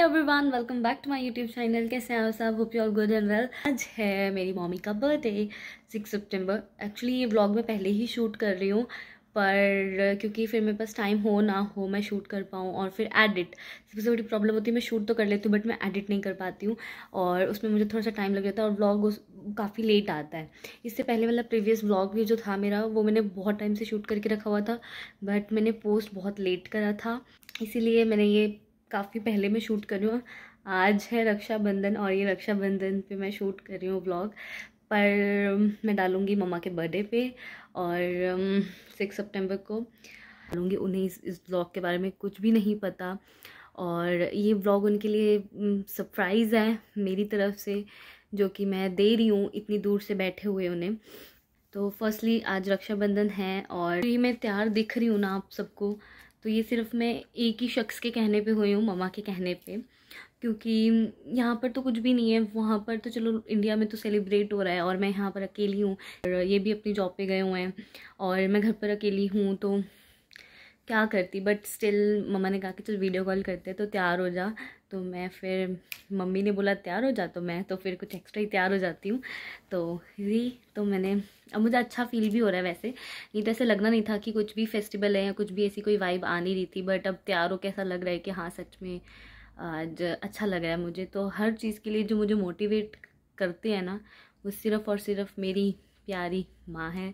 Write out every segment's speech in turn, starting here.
every everyone welcome back to my YouTube channel कैसे हैं साहब hope you all good and well आज है मेरी मॉमी का बर्थडे सिक्स सितंबर एक्चुअली ये ब्लॉग मैं पहले ही शूट कर रही हूँ पर क्योंकि फिर मेरे पास टाइम हो ना हो मैं शूट कर पाऊँ और फिर एडिट सबसे बड़ी प्रॉब्लम होती है मैं शूट तो कर लेती हूँ बट मैं एडिट नहीं कर पाती हूँ और उसमें मुझे थोड़ा सा टाइम लग जाता है और ब्लॉग काफ़ी लेट आता है इससे पहले वाला प्रीवियस ब्लॉग भी जो था मेरा वो मैंने बहुत टाइम से शूट करके रखा हुआ था बट मैंने पोस्ट बहुत लेट करा था इसीलिए मैंने ये काफ़ी पहले मैं शूट कर रही हूँ आज है रक्षाबंधन और ये रक्षाबंधन पे मैं शूट कर रही हूँ ब्लॉग पर मैं डालूँगी मम्मा के बर्थडे पे और सिक्स सितंबर को डालूँगी उन्हें इस इस ब्लॉग के बारे में कुछ भी नहीं पता और ये ब्लॉग उनके लिए सरप्राइज़ है मेरी तरफ से जो कि मैं दे रही हूँ इतनी दूर से बैठे हुए उन्हें तो फर्स्टली आज रक्षाबंधन है और ये मैं तैयार दिख रही हूँ ना आप सबको तो ये सिर्फ मैं एक ही शख्स के कहने पे हुई हूँ ममा के कहने पे क्योंकि यहाँ पर तो कुछ भी नहीं है वहाँ पर तो चलो इंडिया में तो सेलिब्रेट हो रहा है और मैं यहाँ पर अकेली हूँ ये भी अपनी जॉब पे गए हुए हैं और मैं घर पर अकेली हूँ तो क्या करती बट स्टिल मम्मा ने कहा कि चल वीडियो कॉल करते तो तैयार हो जा तो मैं फिर मम्मी ने बोला तैयार हो जा तो मैं तो फिर कुछ एक्स्ट्रा ही तैयार हो जाती हूँ तो यही तो मैंने अब मुझे अच्छा फील भी हो रहा है वैसे नहीं तो ऐसे लगना नहीं था कि कुछ भी फेस्टिवल है या कुछ भी ऐसी कोई वाइब आ नहीं रही थी बट अब तैयार हो के ऐसा लग रहा है कि हाँ सच में आज अच्छा लग रहा है मुझे तो हर चीज़ के लिए जो मुझे मोटिवेट करते हैं ना वो सिर्फ़ और सिर्फ मेरी प्यारी माँ है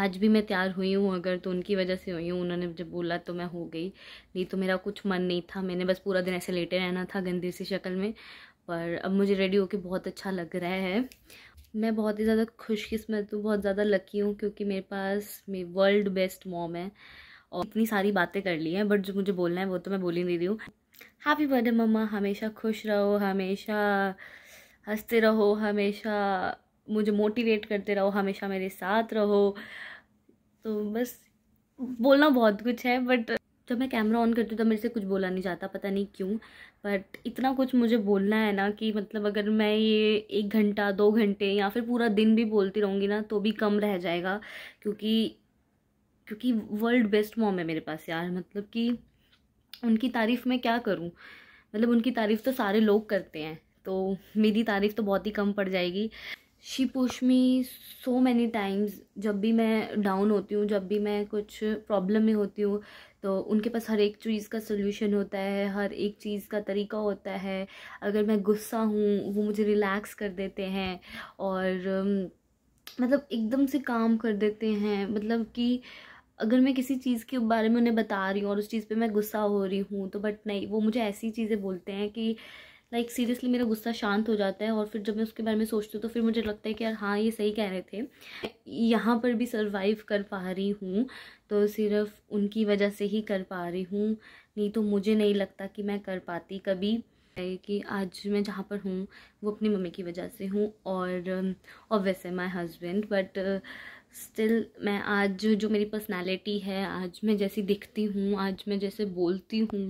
आज भी मैं तैयार हुई हूँ अगर तो उनकी वजह से हुई हूँ उन्होंने जब बोला तो मैं हो गई नहीं तो मेरा कुछ मन नहीं था मैंने बस पूरा दिन ऐसे लेटे रहना था गंदी सी शक्ल में पर अब मुझे रेडी होके बहुत अच्छा लग रहा है मैं बहुत ही ज़्यादा खुशकिस्मत हूँ बहुत ज़्यादा लकी हूँ क्योंकि मेरे पास मेरी वर्ल्ड बेस्ट मॉम है और इतनी सारी बातें कर ली हैं बट जो मुझे बोलना है वो तो मैं बोल ही रही हूँ हैप्पी बर्थडे मम्मा हमेशा खुश रहो हमेशा हंसते रहो हमेशा मुझे मोटिवेट करते रहो हमेशा मेरे साथ रहो तो बस बोलना बहुत कुछ है बट जब मैं कैमरा ऑन करती हूँ तो मेरे से कुछ बोला नहीं जाता पता नहीं क्यों बट इतना कुछ मुझे बोलना है ना कि मतलब अगर मैं ये एक घंटा दो घंटे या फिर पूरा दिन भी बोलती रहूँगी ना तो भी कम रह जाएगा क्योंकि क्योंकि वर्ल्ड बेस्ट मॉम है मेरे पास यार मतलब कि उनकी तारीफ़ मैं क्या करूँ मतलब उनकी तारीफ़ तो सारे लोग करते हैं तो मेरी तारीफ़ तो बहुत ही कम पड़ जाएगी she push me so many times जब भी मैं डाउन होती हूँ जब भी मैं कुछ प्रॉब्लम में होती हूँ तो उनके पास हर एक चीज़ का सोल्यूशन होता है हर एक चीज़ का तरीका होता है अगर मैं गुस्सा हूँ वो मुझे रिलैक्स कर देते हैं और मतलब एकदम से काम कर देते हैं मतलब कि अगर मैं किसी चीज़ के बारे में उन्हें बता रही हूँ और उस चीज़ पे मैं गुस्सा हो रही हूँ तो बट नहीं वो मुझे ऐसी चीज़ें बोलते हैं कि लाइक like, सीरियसली मेरा गुस्सा शांत हो जाता है और फिर जब मैं उसके बारे में सोचती हूँ तो फिर मुझे लगता है कि यार हाँ ये सही कह रहे थे यहाँ पर भी सर्वाइव कर पा रही हूँ तो सिर्फ उनकी वजह से ही कर पा रही हूँ नहीं तो मुझे नहीं लगता कि मैं कर पाती कभी कि आज मैं जहाँ पर हूँ वो अपनी मम्मी की वजह से हूँ और ऑबियस है माई हजबेंड बट स्टिल मैं आज जो मेरी पर्सनैलिटी है आज मैं जैसी दिखती हूँ आज मैं जैसे बोलती हूँ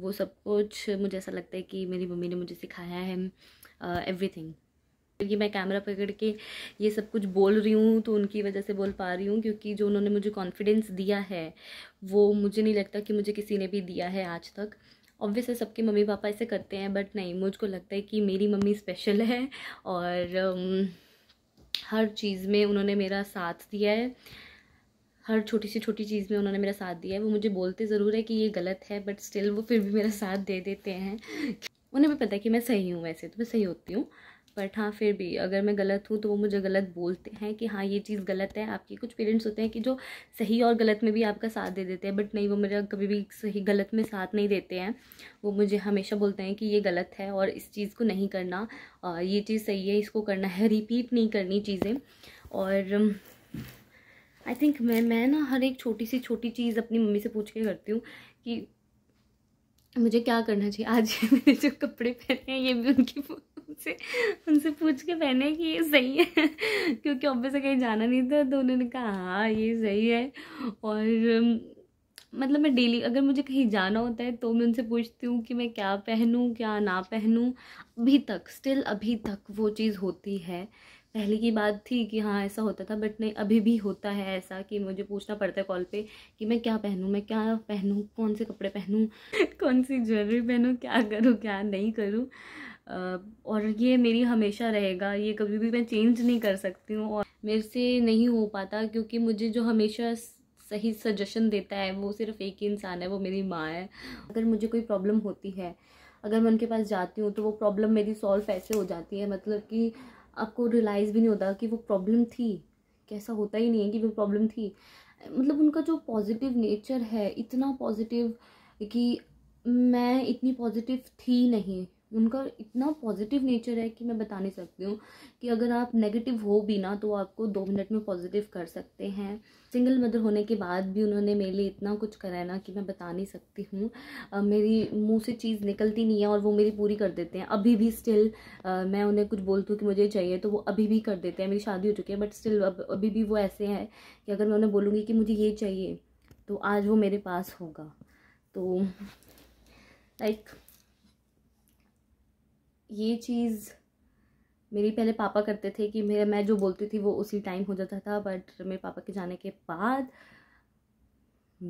वो सब कुछ मुझे ऐसा लगता है कि मेरी मम्मी ने मुझे सिखाया है एवरीथिंग uh, क्योंकि मैं कैमरा पकड़ के ये सब कुछ बोल रही हूँ तो उनकी वजह से बोल पा रही हूँ क्योंकि जो उन्होंने मुझे कॉन्फिडेंस दिया है वो मुझे नहीं लगता कि मुझे किसी ने भी दिया है आज तक ऑब्वियस है सबके मम्मी पापा ऐसे करते हैं बट नहीं मुझको लगता है कि मेरी मम्मी स्पेशल है और um, हर चीज़ में उन्होंने मेरा साथ दिया है हर छोटी सी छोटी चीज़ में उन्होंने मेरा साथ दिया है वो मुझे बोलते ज़रूर है कि ये गलत है बट स्टिल वो फिर भी मेरा साथ दे देते हैं उन्हें भी पता है कि मैं सही हूँ वैसे तो मैं सही होती हूँ बट हाँ फिर भी अगर मैं गलत हूँ तो वो मुझे गलत बोलते हैं कि हाँ ये चीज़ गलत है आपके कुछ पेरेंट्स होते हैं कि जो सही और गलत में भी आपका साथ दे देते हैं बट नहीं वो मेरा कभी भी सही गलत में साथ नहीं देते हैं वो मुझे हमेशा बोलते हैं कि ये गलत है और इस चीज़ को नहीं करना ये चीज़ सही है इसको करना है रिपीट नहीं करनी चीज़ें और आई थिंक मैं मैं ना हर एक छोटी सी छोटी चीज़ अपनी मम्मी से पूछ के करती हूँ कि मुझे क्या करना चाहिए आज मैंने जो कपड़े पहने हैं ये भी उनकी उनसे उनसे पूछ के पहने कि ये सही है क्योंकि ऑब्वियसली कहीं जाना नहीं था तो उन्होंने कहा हाँ ये सही है और मतलब मैं डेली अगर मुझे कहीं जाना होता है तो मैं उनसे पूछती हूँ कि मैं क्या पहनूँ क्या ना पहनूँ अभी तक स्टिल अभी तक वो चीज़ होती है पहले की बात थी कि हाँ ऐसा होता था बट नहीं अभी भी होता है ऐसा कि मुझे पूछना पड़ता है कॉल पे कि मैं क्या पहनूँ मैं क्या पहनूँ कौन से कपड़े पहनूँ कौन सी ज्वेलरी पहनूँ क्या करूँ क्या नहीं करूँ और ये मेरी हमेशा रहेगा ये कभी भी मैं चेंज नहीं कर सकती हूँ और मेरे से नहीं हो पाता क्योंकि मुझे जो हमेशा सही सजेशन देता है वो सिर्फ एक ही इंसान है वो मेरी माँ है अगर मुझे कोई प्रॉब्लम होती है अगर मैं उनके पास जाती हूँ तो वो प्रॉब्लम मेरी सॉल्व ऐसे हो जाती है मतलब कि आपको रियलाइज़ भी नहीं होता कि वो प्रॉब्लम थी कैसा होता ही नहीं है कि वो प्रॉब्लम थी मतलब उनका जो पॉजिटिव नेचर है इतना पॉजिटिव कि मैं इतनी पॉजिटिव थी नहीं उनका इतना पॉजिटिव नेचर है कि मैं बता नहीं सकती हूँ कि अगर आप नेगेटिव हो भी ना तो आपको दो मिनट में पॉजिटिव कर सकते हैं सिंगल मदर होने के बाद भी उन्होंने मेरे लिए इतना कुछ करा है ना कि मैं बता नहीं सकती हूँ मेरी मुंह से चीज़ निकलती नहीं है और वो मेरी पूरी कर देते हैं अभी भी स्टिल आ, मैं उन्हें कुछ बोलती हूँ कि मुझे चाहिए तो वो अभी भी कर देते हैं मेरी शादी हो चुकी है बट स्टिल अब अभी भी वो ऐसे हैं कि अगर मैं उन्हें बोलूँगी कि मुझे ये चाहिए तो आज वो मेरे पास होगा तो लाइक like, ये चीज़ मेरी पहले पापा करते थे कि मेरे मैं जो बोलती थी वो उसी टाइम हो जाता था बट मेरे पापा के जाने के बाद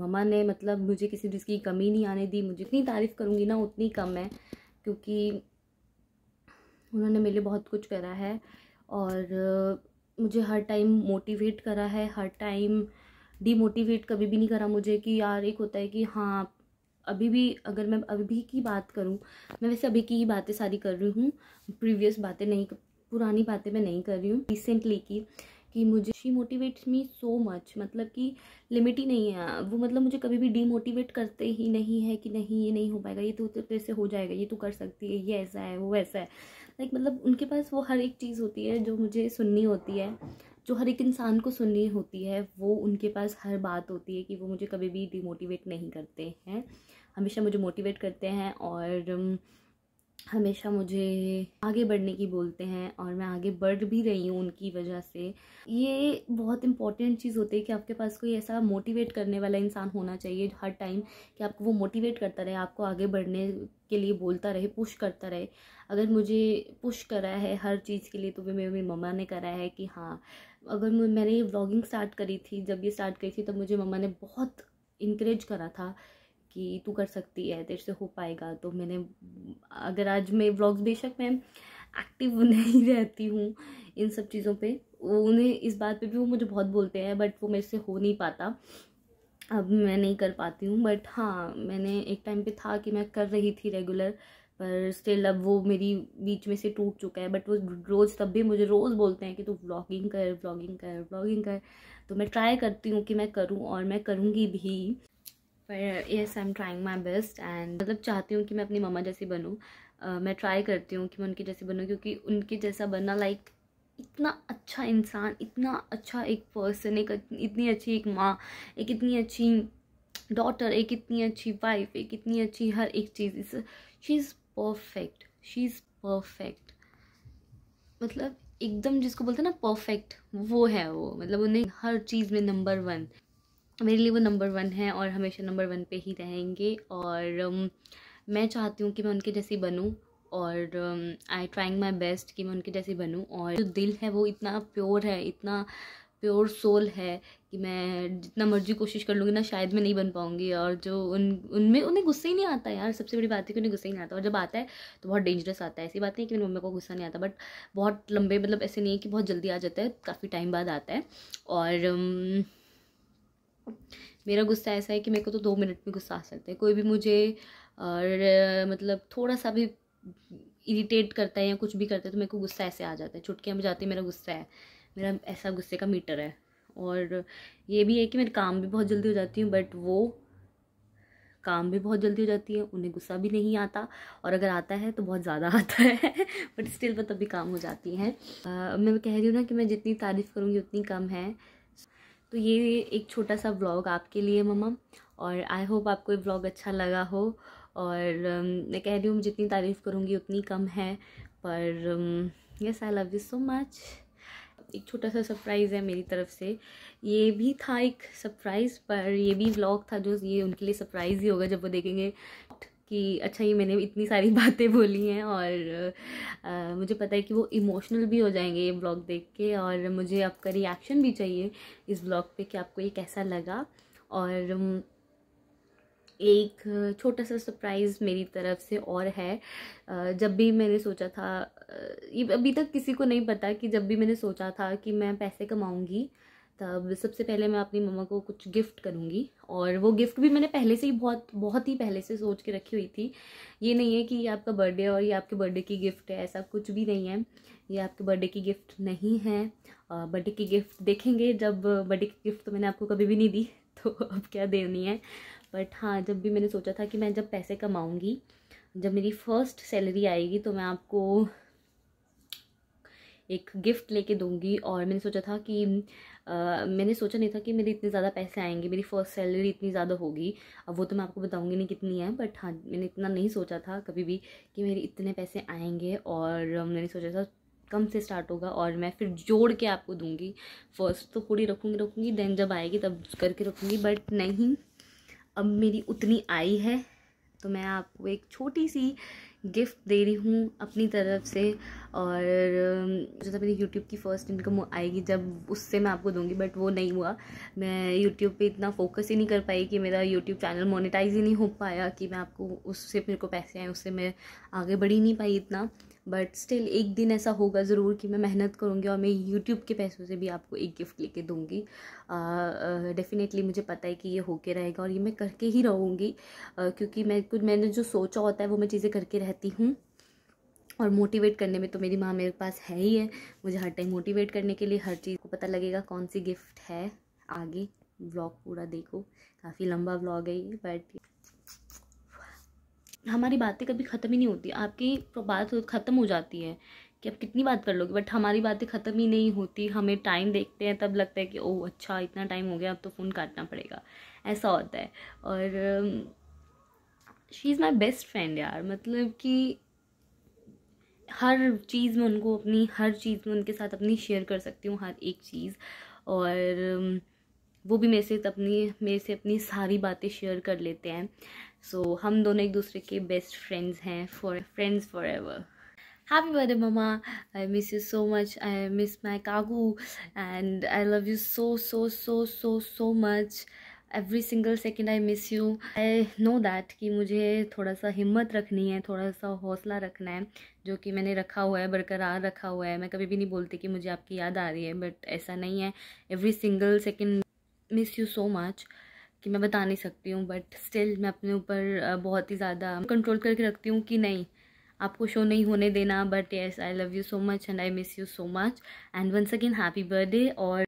ममा ने मतलब मुझे किसी चीज़ की कमी नहीं आने दी मुझे जितनी तारीफ़ करूँगी ना उतनी कम है क्योंकि उन्होंने मेरे लिए बहुत कुछ करा है और मुझे हर टाइम मोटिवेट करा है हर टाइम डीमोटिवेट कभी भी नहीं करा मुझे कि यार एक होता है कि हाँ अभी भी अगर मैं अभी की बात करूँ मैं वैसे अभी की ही बातें सारी कर रही हूँ प्रीवियस बातें नहीं पुरानी बातें मैं नहीं कर रही हूँ रिसेंटली की कि मुझे she motivates me so much मतलब कि लिमिट ही नहीं है वो मतलब मुझे कभी भी डीमोटिवेट करते ही नहीं है कि नहीं ये नहीं हो पाएगा ये तो तेरे से हो जाएगा ये तो कर सकती है ये ऐसा है वो वैसा है लाइक मतलब उनके पास वो हर एक चीज़ होती है जो मुझे सुननी होती है जो हर एक इंसान को सुननी होती है वो उनके पास हर बात होती है कि वो मुझे कभी भी डिमोटिवेट नहीं करते हैं हमेशा मुझे मोटिवेट करते हैं और हमेशा मुझे आगे बढ़ने की बोलते हैं और मैं आगे बढ़ भी रही हूँ उनकी वजह से ये बहुत इंपॉर्टेंट चीज़ होती है कि आपके पास कोई ऐसा मोटिवेट करने वाला इंसान होना चाहिए हर टाइम कि आपको वो मोटिवेट करता रहे आपको आगे बढ़ने के लिए बोलता रहे पुश करता रहे अगर मुझे पुश करा है हर चीज़ के लिए तो भी मेरी मम्मा ने करा है कि हाँ अगर मैंने ये व्लॉगिंग स्टार्ट करी थी जब ये स्टार्ट करी थी तब मुझे मम्मा ने बहुत इंकरेज करा था कि तू कर सकती है तेरे से हो पाएगा तो मैंने अगर आज मैं व्लॉग्स बेशक मैं एक्टिव नहीं रहती हूँ इन सब चीज़ों पे उन्हें इस बात पे भी वो मुझे बहुत बोलते हैं बट वो मेरे से हो नहीं पाता अब मैं नहीं कर पाती हूँ बट हाँ मैंने एक टाइम पे था कि मैं कर रही थी रेगुलर पर स्टिल अब वो मेरी बीच में से टूट चुका है बट वो रोज़ तब भी मुझे रोज़ बोलते हैं कि तू व्लॉगिंग कर व्लॉगिंग कर व्लॉगिंग कर तो मैं ट्राई करती हूँ कि मैं करूँ और मैं करूँगी भी पर yes I am trying my best and मतलब चाहती हूँ कि मैं अपनी मम्मा जैसी बनूँ uh, मैं ट्राई करती हूँ कि मैं उनकी जैसी बनूँ क्योंकि उनके जैसा बनना लाइक like, इतना अच्छा इंसान इतना अच्छा एक पर्सन एक इतनी अच्छी एक माँ एक इतनी अच्छी डॉटर एक इतनी अच्छी वाइफ एक इतनी अच्छी हर एक चीज़ she is perfect she is perfect मतलब एकदम जिसको बोलते हैं ना परफेक्ट वो है वो मतलब उन्हें हर चीज़ में नंबर वन मेरे लिए वो नंबर वन है और हमेशा नंबर वन पे ही रहेंगे और um, मैं चाहती हूँ कि मैं उनके जैसी बनूँ और आई ट्राइंग माई बेस्ट कि मैं उनके जैसी बनूँ और जो दिल है वो इतना प्योर है इतना प्योर सोल है कि मैं जितना मर्जी कोशिश कर लूँगी ना शायद मैं नहीं बन पाऊँगी और जो उन उनमें उन्हें गुस्सा ही नहीं आता यार सबसे बड़ी बात है कि उन्हें गुस्सा ही नहीं आता और जब आता है तो बहुत डेंजरस आता है ऐसी बात नहीं कि मेरी मम्मी को गुस्सा नहीं आता बट बहुत लंबे मतलब ऐसे नहीं है कि बहुत जल्दी आ जाता है काफ़ी टाइम बाद आता है और um, मेरा गुस्सा ऐसा है कि मेरे को तो दो मिनट में गुस्सा आ सकता है कोई भी मुझे और मतलब थोड़ा सा भी इरीटेट करता है या कुछ भी करता है तो मेरे को गुस्सा ऐसे आ जाता है छुटकियाँ जाते मेरा गुस्सा है मेरा ऐसा गुस्से का मीटर है और ये भी है कि मेरे काम भी बहुत जल्दी हो जाती हूँ बट वो काम भी बहुत जल्दी हो जाती है उन्हें गुस्सा भी नहीं आता और अगर आता है तो बहुत ज़्यादा आता है बट स्टिल वो तब भी काम हो जाती हैं मैं कह रही हूँ ना कि मैं जितनी तारीफ़ करूँगी उतनी कम है तो ये एक छोटा सा ब्लॉग आपके लिए ममा और आई होप आपको ये ब्लॉग अच्छा लगा हो और मैं कह रही हूँ जितनी तारीफ़ करूँगी उतनी कम है पर yes I love you so much एक छोटा सा सरप्राइज़ है मेरी तरफ से ये भी था एक सरप्राइज़ पर ये भी व्लॉग था जो ये उनके लिए सरप्राइज़ ही होगा जब वो देखेंगे कि अच्छा ये मैंने इतनी सारी बातें बोली हैं और आ, मुझे पता है कि वो इमोशनल भी हो जाएंगे ये ब्लॉग देख के और मुझे आपका रिएक्शन भी चाहिए इस ब्लॉग पे कि आपको ये कैसा लगा और एक छोटा सा सरप्राइज़ मेरी तरफ से और है जब भी मैंने सोचा था ये अभी तक किसी को नहीं पता कि जब भी मैंने सोचा था कि मैं पैसे कमाऊँगी तब सबसे पहले मैं अपनी मम्मा को कुछ गिफ्ट करूँगी और वो गिफ्ट भी मैंने पहले से ही बहुत बहुत ही पहले से सोच के रखी हुई थी ये नहीं है कि ये आपका बर्थडे और ये आपके बर्थडे की गिफ्ट है ऐसा कुछ भी नहीं है ये आपके बर्थडे की गिफ्ट नहीं है बर्थडे की गिफ्ट देखेंगे जब बर्थडे की गिफ्ट तो मैंने आपको कभी भी नहीं दी तो अब क्या देनी है बट हाँ जब भी मैंने सोचा था कि मैं जब पैसे कमाऊँगी जब मेरी फ़र्स्ट सैलरी आएगी तो मैं आपको एक गिफ्ट लेके दूंगी और मैंने सोचा था कि आ, मैंने सोचा नहीं था कि मेरे इतने ज़्यादा पैसे आएंगे मेरी फर्स्ट सैलरी इतनी ज़्यादा होगी अब वो तो मैं आपको बताऊंगी नहीं कितनी है बट हाँ मैंने इतना नहीं सोचा था कभी भी कि मेरे इतने पैसे आएंगे और मैंने सोचा था कम से स्टार्ट होगा और मैं फिर जोड़ के आपको दूँगी फर्स्ट तो थोड़ी रखूँगी रखूँगी देन जब आएगी तब करके रखूँगी बट नहीं अब मेरी उतनी आई है तो मैं आपको एक छोटी सी गिफ्ट दे रही हूँ अपनी तरफ से और जो तो था मेरी यूट्यूब की फ़र्स्ट इनकम आएगी जब उससे मैं आपको दूंगी बट वो नहीं हुआ मैं यूट्यूब पे इतना फोकस ही नहीं कर पाई कि मेरा यूट्यूब चैनल मोनेटाइज ही नहीं हो पाया कि मैं आपको उससे मेरे को पैसे आए उससे मैं आगे बढ़ ही नहीं पाई इतना बट स्टिल एक दिन ऐसा होगा ज़रूर कि मैं मेहनत करूँगी और मैं यूट्यूब के पैसों से भी आपको एक गिफ्ट लेके दूँगी डेफ़िनेटली मुझे पता है कि ये होके रहेगा और ये मैं करके ही रहूँगी क्योंकि मैं कुछ मैंने जो सोचा होता है वो मैं चीज़ें करके रहती हूँ और मोटिवेट करने में तो मेरी माँ मेरे पास है ही है मुझे हर टाइम मोटिवेट करने के लिए हर चीज़ को पता लगेगा कौन सी गिफ्ट है आगे ब्लॉग पूरा देखो काफ़ी लंबा ब्लॉग है ये बट हमारी बातें कभी ख़त्म ही नहीं होती आपकी बात तो ख़त्म हो जाती है कि आप कितनी बात कर लोगे बट हमारी बातें ख़त्म ही नहीं होती हमें टाइम देखते हैं तब लगता है कि ओह अच्छा इतना टाइम हो गया अब तो फ़ोन काटना पड़ेगा ऐसा होता है और she is my best friend यार मतलब कि हर चीज़ में उनको अपनी हर चीज़ में उनके साथ अपनी शेयर कर सकती हूँ हर एक चीज़ और um, वो भी मेरे से अपनी मेरे से अपनी सारी बातें शेयर कर लेते हैं सो so, हम दोनों एक दूसरे के बेस्ट फ्रेंड्स हैं for friends for ever happy birthday mama I miss you so much I miss my कागू and I love you so so so so so much every single second I miss you I know that कि मुझे थोड़ा सा हिम्मत रखनी है थोड़ा सा हौसला रखना है जो कि मैंने रखा हुआ है बरकरार रखा हुआ है मैं कभी भी नहीं बोलती कि मुझे आपकी याद आ रही है बट ऐसा नहीं है every single second miss you so much कि मैं बता नहीं सकती हूँ बट स्टिल मैं अपने ऊपर बहुत ही ज़्यादा कंट्रोल करके रखती हूँ कि नहीं आपको शो नहीं होने देना but yes I love you so much and I miss you so much and once again happy birthday और